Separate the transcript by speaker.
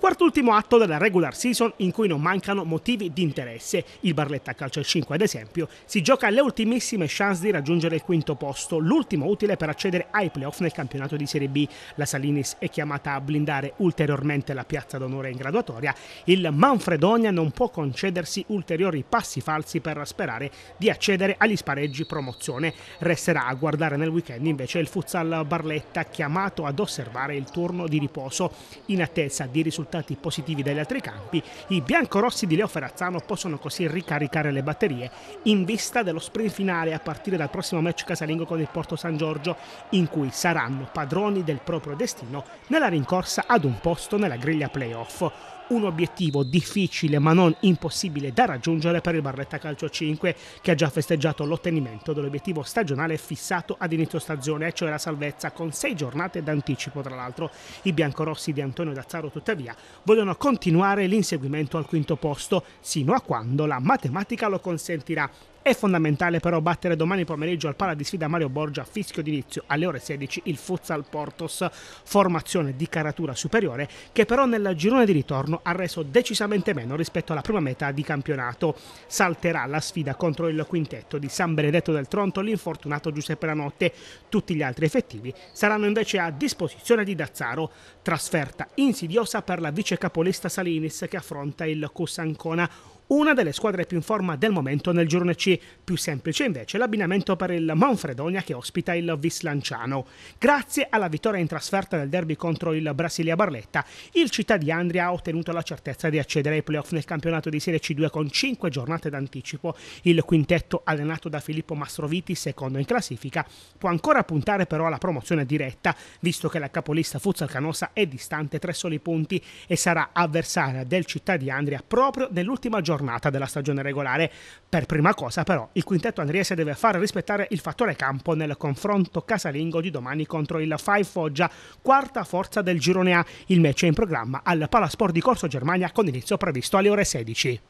Speaker 1: Quart'ultimo atto della regular season in cui non mancano motivi di interesse. Il Barletta Calcio 5, ad esempio, si gioca alle ultimissime chance di raggiungere il quinto posto, l'ultimo utile per accedere ai playoff nel campionato di Serie B. La Salinis è chiamata a blindare ulteriormente la piazza d'onore in graduatoria. Il Manfredonia non può concedersi ulteriori passi falsi per sperare di accedere agli spareggi promozione. Resterà a guardare nel weekend invece il futsal Barletta chiamato ad osservare il turno di riposo in attesa di risultati risultati positivi dagli altri campi, i biancorossi di Leo Ferrazzano possono così ricaricare le batterie in vista dello sprint finale a partire dal prossimo match casalingo con il Porto San Giorgio, in cui saranno padroni del proprio destino nella rincorsa ad un posto nella griglia playoff un obiettivo difficile ma non impossibile da raggiungere per il Barletta Calcio 5 che ha già festeggiato l'ottenimento dell'obiettivo stagionale fissato ad inizio stagione, cioè la salvezza con sei giornate d'anticipo tra l'altro. I biancorossi di Antonio Dazzaro tuttavia vogliono continuare l'inseguimento al quinto posto sino a quando la matematica lo consentirà. È fondamentale però battere domani pomeriggio al pala di sfida Mario Borgia a fischio d'inizio alle ore 16 il Futsal Portos, formazione di caratura superiore che però nel girone di ritorno ha reso decisamente meno rispetto alla prima metà di campionato. Salterà la sfida contro il quintetto di San Benedetto del Tronto l'infortunato Giuseppe Lanotte. Tutti gli altri effettivi saranno invece a disposizione di Dazzaro, trasferta insidiosa per la vice capolista Salinis che affronta il Cosancona una delle squadre più in forma del momento nel girone C. Più semplice invece l'abbinamento per il Manfredonia che ospita il Vislanciano. Grazie alla vittoria in trasferta del derby contro il Brasilia Barletta, il città di Andria ha ottenuto la certezza di accedere ai playoff nel campionato di Serie C2 con 5 giornate d'anticipo. Il quintetto allenato da Filippo Mastroviti, secondo in classifica, può ancora puntare però alla promozione diretta, visto che la capolista Futsal Canosa è distante tre soli punti e sarà avversaria del città di Andria proprio nell'ultima giornata tornata della stagione regolare. Per prima cosa però il quintetto andriese deve far rispettare il fattore campo nel confronto casalingo di domani contro il Fai Foggia, quarta forza del girone A. Il match è in programma al Palasport di Corso Germania con inizio previsto alle ore 16.